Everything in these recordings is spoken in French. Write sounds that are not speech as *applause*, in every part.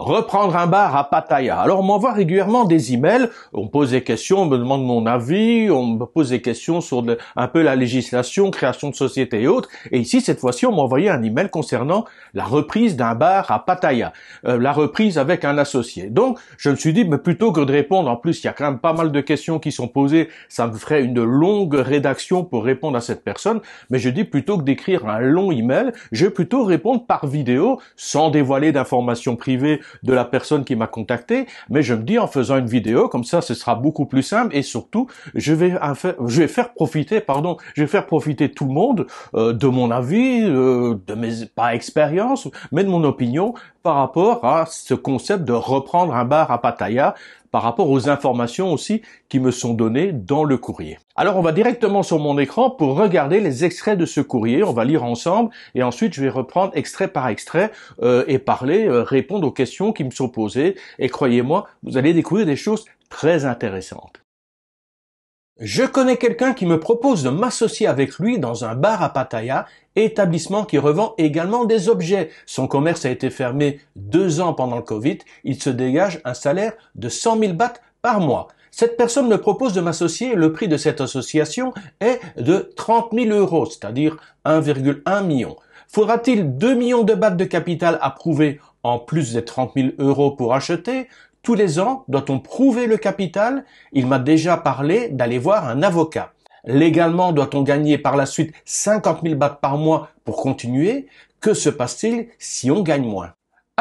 reprendre un bar à Pattaya. Alors on m'envoie régulièrement des emails, on me pose des questions, on me demande mon avis, on me pose des questions sur un peu la législation, création de société et autres. Et ici, cette fois-ci, on m'a envoyé un email concernant la reprise d'un bar à Pattaya, euh, la reprise avec un associé. Donc je me suis dit, mais plutôt que de répondre, en plus il y a quand même pas mal de questions qui sont posées, ça me ferait une longue rédaction pour répondre à cette personne, mais je dis plutôt que d'écrire un long email, je vais plutôt répondre par vidéo, sans dévoiler d'informations privées de la personne qui m'a contacté, mais je me dis en faisant une vidéo comme ça, ce sera beaucoup plus simple et surtout, je vais faire, je vais faire profiter, pardon, je vais faire profiter tout le monde euh, de mon avis, euh, de mes pas expérience, mais de mon opinion par rapport à ce concept de reprendre un bar à Pattaya par rapport aux informations aussi qui me sont données dans le courrier. Alors on va directement sur mon écran pour regarder les extraits de ce courrier, on va lire ensemble et ensuite je vais reprendre extrait par extrait euh, et parler, euh, répondre aux questions qui me sont posées et croyez-moi, vous allez découvrir des choses très intéressantes. Je connais quelqu'un qui me propose de m'associer avec lui dans un bar à Pattaya, établissement qui revend également des objets. Son commerce a été fermé deux ans pendant le Covid. Il se dégage un salaire de 100 000 bahts par mois. Cette personne me propose de m'associer. Le prix de cette association est de 30 000 euros, c'est-à-dire 1,1 million. Faudra-t-il 2 millions de bahts de capital approuvés en plus des 30 000 euros pour acheter tous les ans, doit-on prouver le capital Il m'a déjà parlé d'aller voir un avocat. Légalement, doit-on gagner par la suite 50 000 bahts par mois pour continuer Que se passe-t-il si on gagne moins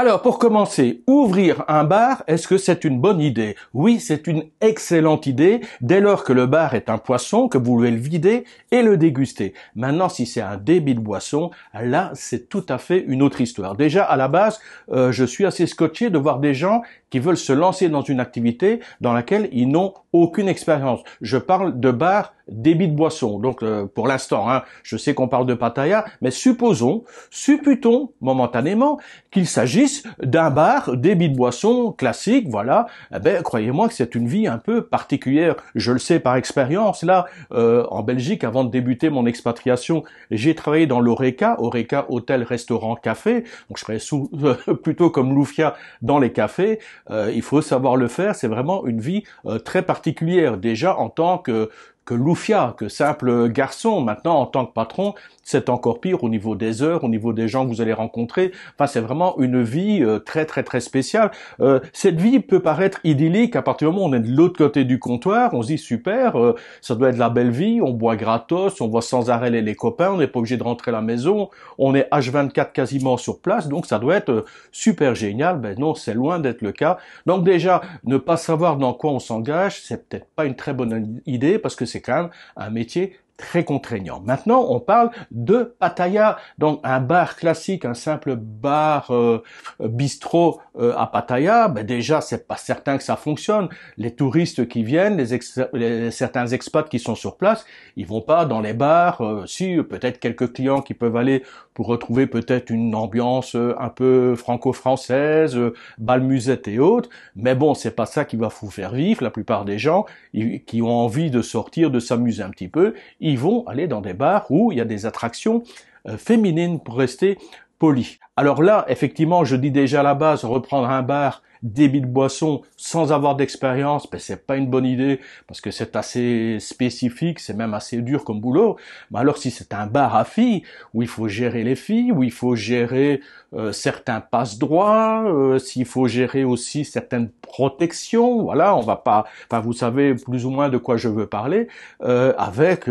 alors pour commencer, ouvrir un bar, est-ce que c'est une bonne idée Oui, c'est une excellente idée dès lors que le bar est un poisson, que vous voulez le vider et le déguster. Maintenant, si c'est un débit de boisson, là c'est tout à fait une autre histoire. Déjà à la base, euh, je suis assez scotché de voir des gens qui veulent se lancer dans une activité dans laquelle ils n'ont aucune expérience. Je parle de bar débit de boisson. Donc euh, pour l'instant, hein, je sais qu'on parle de Pattaya, mais supposons, supputons momentanément qu'il s'agisse d'un bar, débit de boisson classique, voilà, eh ben croyez-moi que c'est une vie un peu particulière. Je le sais par expérience. Là, euh, en Belgique, avant de débuter mon expatriation, j'ai travaillé dans l'Oreca, Oreca hôtel, restaurant, café. Donc je serais *laughs* plutôt comme Loufia dans les cafés. Euh, il faut savoir le faire. C'est vraiment une vie euh, très particulière. Déjà en tant que que Loufia, que simple garçon. Maintenant, en tant que patron, c'est encore pire au niveau des heures, au niveau des gens que vous allez rencontrer. Enfin, c'est vraiment une vie euh, très, très, très spéciale. Euh, cette vie peut paraître idyllique à partir du moment où on est de l'autre côté du comptoir. On se dit, super, euh, ça doit être la belle vie. On boit gratos, on voit sans arrêt les, les copains, on n'est pas obligé de rentrer à la maison. On est H24 quasiment sur place, donc ça doit être super génial. Ben non, c'est loin d'être le cas. Donc déjà, ne pas savoir dans quoi on s'engage, c'est peut-être pas une très bonne idée parce que c'est quand même un métier très contraignant. Maintenant, on parle de Pattaya, donc un bar classique, un simple bar euh, bistrot euh, à Pattaya. Ben déjà, c'est pas certain que ça fonctionne. Les touristes qui viennent, les, certains expats qui sont sur place, ils vont pas dans les bars. Euh, si peut-être quelques clients qui peuvent aller pour retrouver peut-être une ambiance euh, un peu franco-française, euh, balmusette et autres. Mais bon, c'est pas ça qui va vous faire vivre. La plupart des gens qui ont envie de sortir, de s'amuser un petit peu, ils vont aller dans des bars où il y a des attractions euh, féminines pour rester polis. Alors là, effectivement, je dis déjà à la base, reprendre un bar, débit de boisson, sans avoir d'expérience, ben, c'est pas une bonne idée, parce que c'est assez spécifique, c'est même assez dur comme boulot. Mais alors si c'est un bar à filles, où il faut gérer les filles, où il faut gérer euh, certains passe-droits, euh, s'il faut gérer aussi certaines protections, voilà, on va pas, enfin vous savez plus ou moins de quoi je veux parler, euh, avec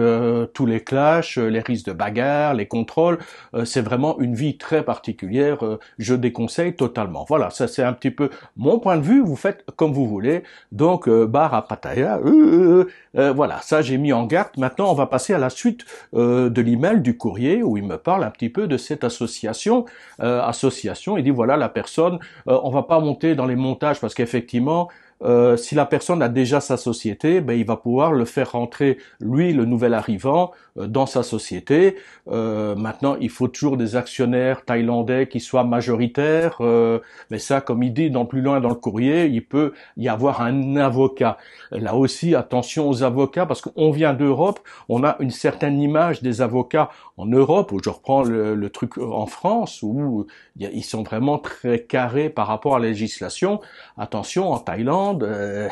tous les clashs, les risques de bagarre, les contrôles, c'est vraiment une vie très particulière euh, je déconseille totalement. Voilà, ça c'est un petit peu mon point de vue. Vous faites comme vous voulez. Donc euh, bar à Pattaya, euh, voilà, ça j'ai mis en garde. Maintenant, on va passer à la suite de l'email du courrier où il me parle un petit peu de cette association. association, il dit voilà la personne, on va pas monter dans les montages parce qu'effectivement euh, si la personne a déjà sa société, ben, il va pouvoir le faire rentrer, lui, le nouvel arrivant, euh, dans sa société. Euh, maintenant, il faut toujours des actionnaires thaïlandais qui soient majoritaires. Euh, mais ça, comme il dit dans plus loin dans le courrier, il peut y avoir un avocat. Là aussi, attention aux avocats, parce qu'on vient d'Europe, on a une certaine image des avocats en Europe, où je reprends le, le truc en France, où ils sont vraiment très carrés par rapport à la législation. Attention, en Thaïlande, euh,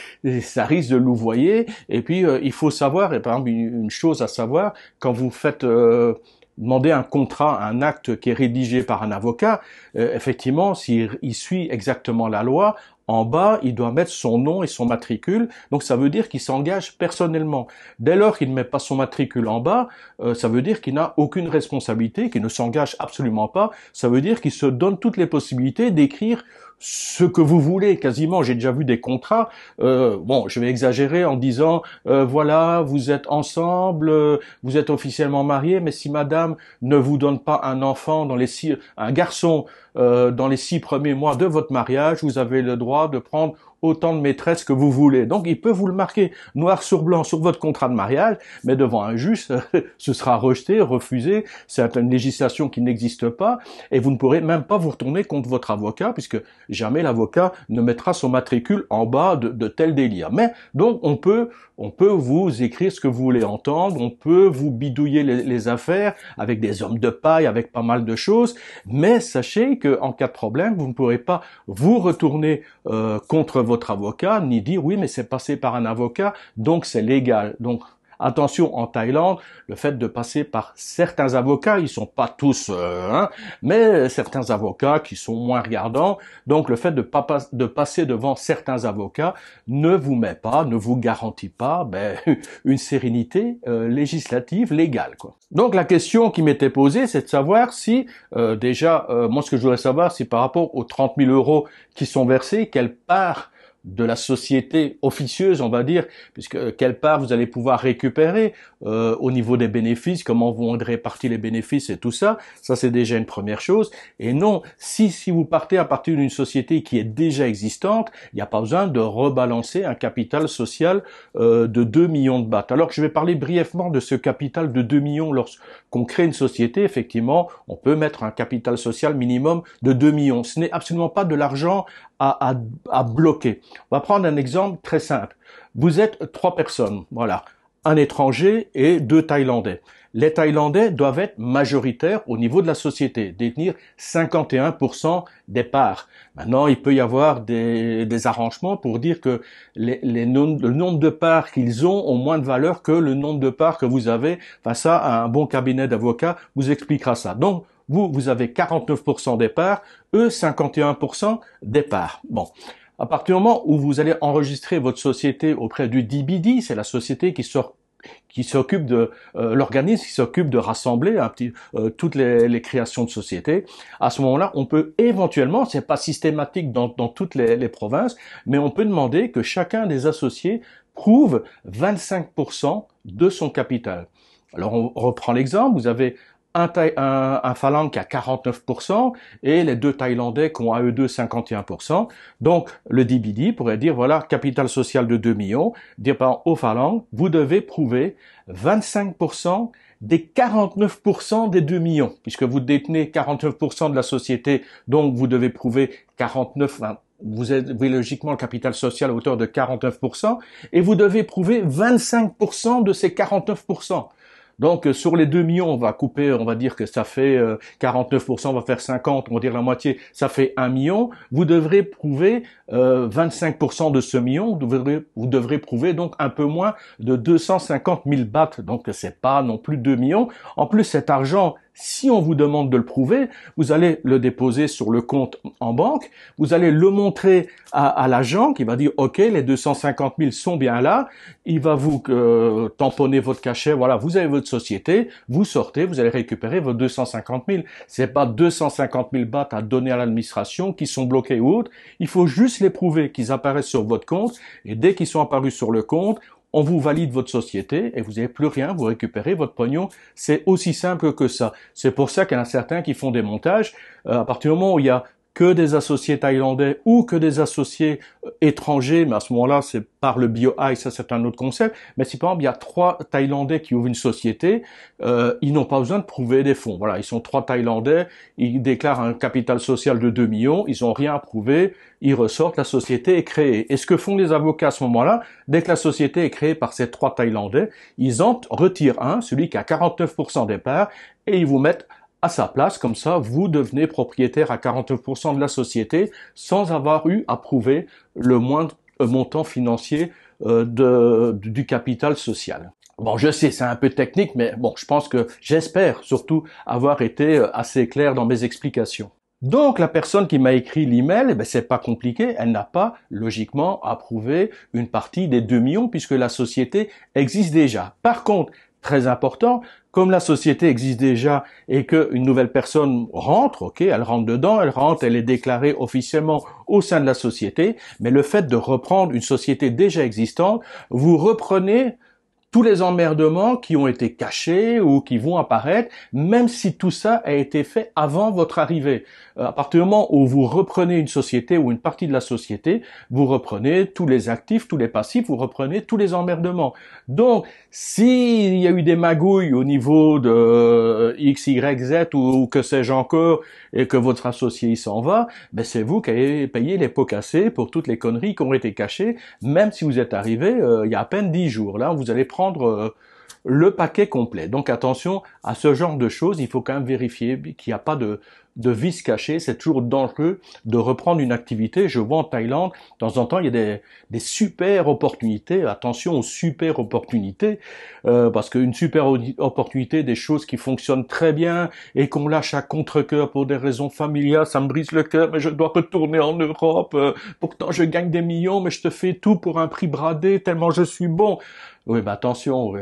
*laughs* ça risque de louvoyer. Et puis, euh, il faut savoir, et par exemple, une, chose à savoir, quand vous faites euh, demander un contrat, un acte qui est rédigé par un avocat, effectivement, s'il suit exactement la loi, en bas, il doit mettre son nom et son matricule. Donc ça veut dire qu'il s'engage personnellement. Dès lors qu'il ne met pas son matricule en bas, ça veut dire qu'il n'a aucune responsabilité, qu'il ne s'engage absolument pas. Ça veut dire qu'il se donne toutes les possibilités d'écrire ce que vous voulez quasiment. J'ai déjà vu des contrats. Euh, bon, je vais exagérer en disant euh, voilà, vous êtes ensemble, euh, vous êtes officiellement mariés, mais si Madame ne vous donne pas un enfant dans les six, un garçon dans les six premiers mois de votre mariage, vous avez le droit de prendre autant de maîtresses que vous voulez. Donc il peut vous le marquer noir sur blanc sur votre contrat de mariage, mais devant un juge, *laughs* ce sera rejeté, refusé, c'est une législation qui n'existe pas, et vous ne pourrez même pas vous retourner contre votre avocat, puisque jamais l'avocat ne mettra son matricule en bas de, tel délire. Mais donc on peut, on peut vous écrire ce que vous voulez entendre, on peut vous bidouiller les, les affaires avec des hommes de paille, avec pas mal de choses, mais sachez qu'en cas de problème, vous ne pourrez pas vous retourner euh, contre votre avocat, ni dire oui, mais c'est passé par un avocat, donc c'est légal. Donc Attention, en Thaïlande, le fait de passer par certains avocats, ils sont pas tous, euh, hein, mais certains avocats qui sont moins regardants. Donc, le fait de, pas, de passer devant certains avocats ne vous met pas, ne vous garantit pas ben, *laughs* une sérénité euh, législative, légale. Quoi. Donc, la question qui m'était posée, c'est de savoir si, euh, déjà, moi, ce que je voudrais savoir, c'est par rapport aux 30 000 euros qui sont versés, quelle part de la société officieuse, on va dire, puisque euh, quelle part vous allez pouvoir récupérer euh, au niveau des bénéfices, comment vous répartis les bénéfices et tout ça. Ça, c'est déjà une première chose. Et non, si, si vous partez à partir d'une société qui est déjà existante, il n'y a pas besoin de rebalancer un capital social euh, de 2 millions de bahts. Alors que je vais parler brièvement de ce capital de 2 millions lorsqu'on crée une société. Effectivement, on peut mettre un capital social minimum de 2 millions. Ce n'est absolument pas de l'argent à, à, bloquer. On va prendre un exemple très simple. Vous êtes trois personnes, voilà, un étranger et deux Thaïlandais. Les Thaïlandais doivent être majoritaires au niveau de la société, détenir 51% des parts. Maintenant, il peut y avoir des, des arrangements pour dire que les, le nombre de parts qu'ils ont ont moins de valeur que le nombre de parts que vous avez. Enfin, ça, un bon cabinet d'avocats vous expliquera ça. Donc, vous, vous avez 49% des parts, eux 51% des parts. Bon. À partir du moment où vous allez enregistrer votre société auprès du DBD, c'est la société qui sort qui s'occupe de euh, l'organisme qui s'occupe de rassembler un petit, euh, toutes les, les, créations de sociétés. À ce moment-là, on peut éventuellement, c'est pas systématique dans, dans toutes les, les, provinces, mais on peut demander que chacun des associés prouve 25% de son capital. Alors on reprend l'exemple, vous avez un, un, un Phalang qui a 49% et les deux Thaïlandais qui ont à eux deux 51%. Donc le DBD pourrait dire, voilà, capital social de 2 millions, dire par au Phalang, vous devez prouver 25% des 49% des 2 millions, puisque vous détenez 49% de la société, donc vous devez prouver 49, vous avez logiquement le capital social à hauteur de 49%, et vous devez prouver 25% de ces 49%. Donc euh, sur les 2 millions, on va couper, on va dire que ça fait 49%, euh, on va faire 50, on va dire la moitié, ça fait 1 million. Vous devrez prouver 25% euh, de ce million, vous devrez, vous devrez prouver donc un peu moins de 250 000 bahts, donc c'est pas non plus 2 millions. En plus, cet argent si on vous demande de le prouver, vous allez le déposer sur le compte en banque, vous allez le montrer à, l'agent qui va dire OK, les 250 000 sont bien là, il va vous euh, tamponner votre cachet, voilà, vous avez votre société, vous sortez, vous allez récupérer vos 250 000. C'est pas 250 000 bahts à donner à l'administration qui sont bloqués ou autres. Il faut juste les prouver qu'ils apparaissent sur votre compte et dès qu'ils sont apparus sur le compte, on vous valide votre société et vous n'avez plus rien, vous récupérez votre pognon. C'est aussi simple que ça. C'est pour ça qu'il y en a certains qui font des montages. Euh, à partir du moment où il y a que des associés thaïlandais ou que des associés euh, étrangers, mais à ce moment-là, c'est par le bio ça c'est un autre concept, mais si par exemple il y a trois Thaïlandais qui ouvrent une société, euh, ils n'ont pas besoin de prouver des fonds. Voilà, ils sont trois Thaïlandais, ils déclarent un capital social de 2 millions, ils n'ont rien à prouver, ils ressortent, la société est créée. Et ce que font les avocats à ce moment-là, dès que la société est créée par ces trois Thaïlandais, ils en retirent un, celui qui a 49% des parts, et ils vous mettent à sa place, comme ça vous devenez propriétaire à 49% de la société sans avoir eu à prouver le moindre euh, montant financier euh, du capital social. Bon, je sais, c'est un peu technique, mais bon, je pense que j'espère surtout avoir été euh, assez clair dans mes explications. Donc la personne qui m'a écrit l'email, eh ben, c'est pas compliqué, elle n'a pas logiquement approuvé une partie des 2 millions puisque la société existe déjà. Par contre, très important. Comme la société existe déjà et qu'une nouvelle personne rentre, ok, elle rentre dedans, elle rentre, elle est déclarée officiellement au sein de la société, mais le fait de reprendre une société déjà existante, vous reprenez tous les emmerdements qui ont été cachés ou qui vont apparaître, même si tout ça a été fait avant votre arrivée. Euh, à partir du moment où vous reprenez une société ou une partie de la société, vous reprenez tous les actifs, tous les passifs, vous reprenez tous les emmerdements. Donc, s'il y a eu des magouilles au niveau de euh, X, Y, Z ou, que sais-je encore, et que votre associé s'en va, ben c'est vous qui avez payé les pots cassés pour toutes les conneries qui ont été cachées, même si vous êtes arrivé euh, il y a à peine dix jours. Là, vous allez prendre euh, le paquet complet. Donc attention à ce genre de choses, il faut quand même vérifier qu'il n'y a pas de, de vices cachés, c'est toujours dangereux de reprendre une activité. Je vois en Thaïlande, de temps en temps, il y a des, super opportunités. Attention aux super opportunités, euh, parce qu'une super opportunité, des choses qui fonctionnent très bien et qu'on lâche à contre-cœur pour des raisons familiales, ça me brise le cœur, mais je dois retourner en Europe. Euh, pourtant, je gagne des millions, mais je te fais tout pour un prix bradé, tellement je suis bon. Oui, bah attention,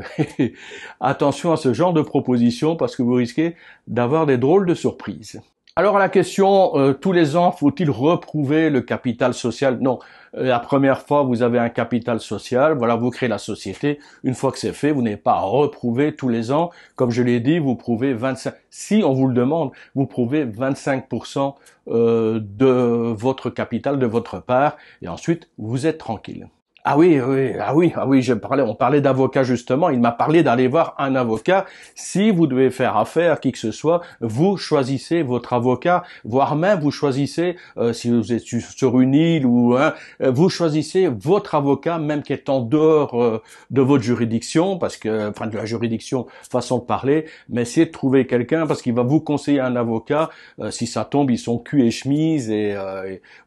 *laughs* attention à ce genre de proposition parce que vous risquez d'avoir des drôles de surprises. Alors la question, euh, tous les ans, faut-il reprouver le capital social Non. Euh, la première fois, vous avez un capital social, voilà, vous créez la société. Une fois que c'est fait, vous n'avez pas à reprouver tous les ans. Comme je l'ai dit, vous prouvez 25, si on vous le demande, vous prouvez 25% euh, de votre capital, de votre part, et ensuite, vous êtes tranquille. Ah oui, oui, ah oui, ah oui, je parlais, on parlait d'avocat justement. Il m'a parlé d'aller voir un avocat. Si vous devez faire affaire, qui que ce soit, vous choisissez votre avocat, voire même vous choisissez, euh, si vous êtes sur une île ou hein, vous choisissez votre avocat, même qui est en dehors euh, de votre juridiction, parce que, enfin, de la juridiction, façon de parler. Mais c'est de trouver quelqu'un parce qu'il va vous conseiller un avocat. si ça tombe, ils sont cul et chemise et,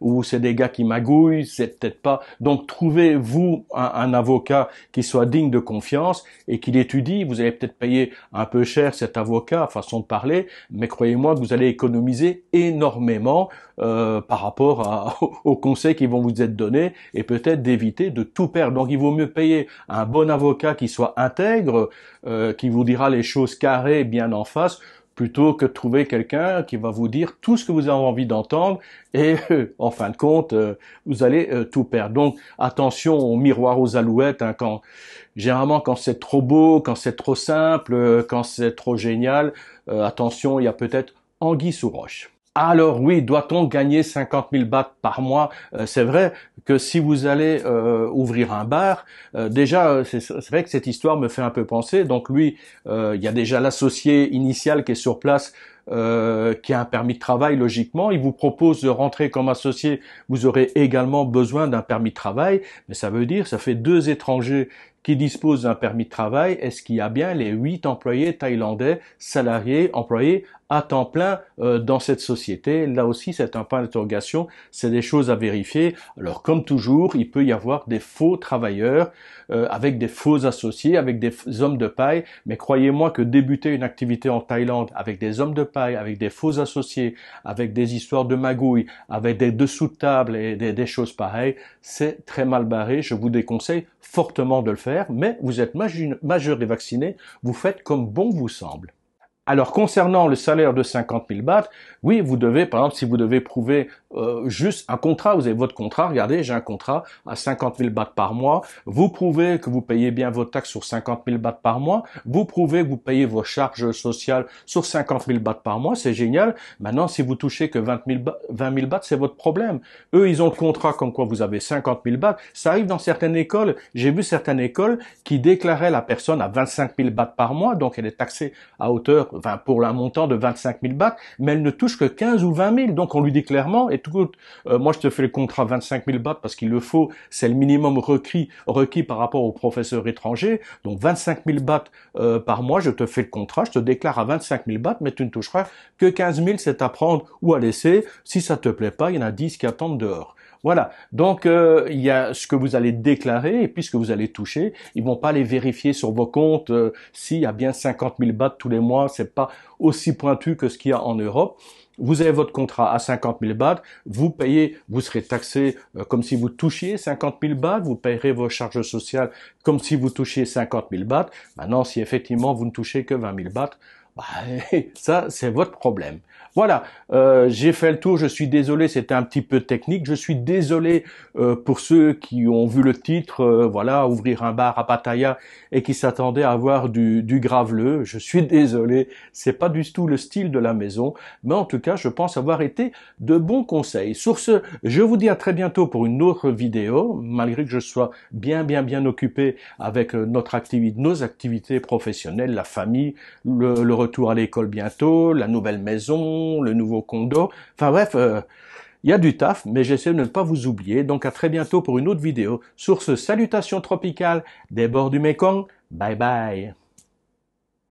ou c'est des gars qui magouillent, c'est peut-être pas. Donc trouvez vous un, avocat qui soit digne de confiance et qui l'étudie. Vous allez peut-être payer un peu cher cet avocat, façon de parler, mais croyez-moi que vous allez économiser énormément euh, par rapport *laughs* aux conseils qui vont vous être donnés et peut-être d'éviter de tout perdre. Donc il vaut mieux payer un bon avocat qui soit intègre, euh, qui vous dira les choses carrées bien en face, plutôt que de trouver quelqu'un qui va vous dire tout ce que vous avez envie d'entendre et euh, en fin de compte, euh, vous allez euh, tout perdre. Donc attention au miroir aux alouettes. Hein, quand, généralement, quand c'est trop beau, quand c'est trop simple, quand c'est trop génial, attention, il y a peut-être anguille sous roche. Alors oui, doit-on gagner 50 000 bahts par mois C'est vrai, que si vous allez euh, ouvrir un bar, euh, déjà euh, c'est vrai que cette histoire me fait un peu penser. Donc lui, il y a déjà l'associé initial qui est sur place. qui a un permis de travail logiquement. Il vous propose de rentrer comme associé. Vous aurez également besoin d'un permis de travail, mais ça veut dire ça fait deux étrangers qui disposent d'un permis de travail. Est-ce qu'il y a bien les huit employés thaïlandais, salariés, employés à temps plein euh, dans cette société Là aussi, c'est un point d'interrogation, c'est des choses à vérifier. Alors, comme toujours, il peut y avoir des faux travailleurs euh, avec des faux associés, avec des hommes de paille, mais croyez-moi que débuter une activité en Thaïlande avec des hommes de paille, avec des faux associés, avec des histoires de magouilles, avec des dessous de table et des, des choses pareilles, c'est très mal barré. Je vous déconseille fortement de le faire, mais vous êtes majeur et vacciné, vous faites comme bon vous semble. Alors concernant le salaire de 50 000 bahts, oui, vous devez, par exemple, si vous devez prouver euh, juste un contrat, vous avez votre contrat, regardez, j'ai un contrat à 50 000 bahts par mois, vous prouvez que vous payez bien vos taxes sur 50 000 bahts par mois, vous prouvez que vous payez vos charges sociales sur 50 000 bahts par mois, c'est génial. Maintenant, si vous touchez que 20 000, bahts, c'est votre problème. Eux, ils ont le contrat comme quoi vous avez 50 000 bahts. Ça arrive dans certaines écoles. J'ai vu certaines écoles qui déclaraient la personne à 25 000 bahts par mois, donc elle est taxée à hauteur pour un montant de 25 000 bahts, mais elle ne touche que 15 ou 20 000. Donc on lui dit clairement, et tout, euh, moi je te fais le contrat 25 000 bahts parce qu'il le faut, c'est le minimum requis, requis par rapport aux professeurs étrangers. Donc 25 000 bahts par mois, je te fais le contrat, je te déclare à 25 000 bahts, mais tu ne toucheras que 15 000, c'est à prendre ou à laisser. Si ça te plaît pas, il y en a 10 qui attendent dehors. Voilà. Donc euh, il y a ce que vous allez déclarer et puis ce que vous allez toucher. Ils vont pas les vérifier sur vos comptes. Euh, S'il y a bien 50 000 bahts tous les mois, c'est pas aussi pointu que ce qu'il y a en Europe. Vous avez votre contrat à 50 000 bahts, vous payez, vous serez taxé euh, comme si vous touchiez 50 000 bahts, vous payerez vos charges sociales comme si vous touchiez 50 000 bahts. Maintenant, si effectivement vous ne touchez que 20 000 bahts, bah, *laughs* ça, c'est votre problème. Voilà, euh, j'ai fait le tour, je suis désolé, c'était un petit peu technique. Je suis désolé euh, pour ceux qui ont vu le titre, euh, voilà, ouvrir un bar à Pattaya et qui s'attendaient à avoir du, du graveleux. Je suis désolé, c'est pas du tout le style de la maison. Mais en tout cas, je pense avoir été de bons conseils. Sur ce, je vous dis à très bientôt pour une autre vidéo, malgré que je sois bien, bien, bien occupé avec notre activité, nos activités professionnelles, la famille, le, le retour à l'école bientôt, la nouvelle maison, le nouveau condo. Enfin bref, euh, il y a du taf, mais j'essaie de ne pas vous oublier. Donc à très bientôt pour une autre vidéo. Sur ce, salutations tropicales des bords du Mekong. Bye bye.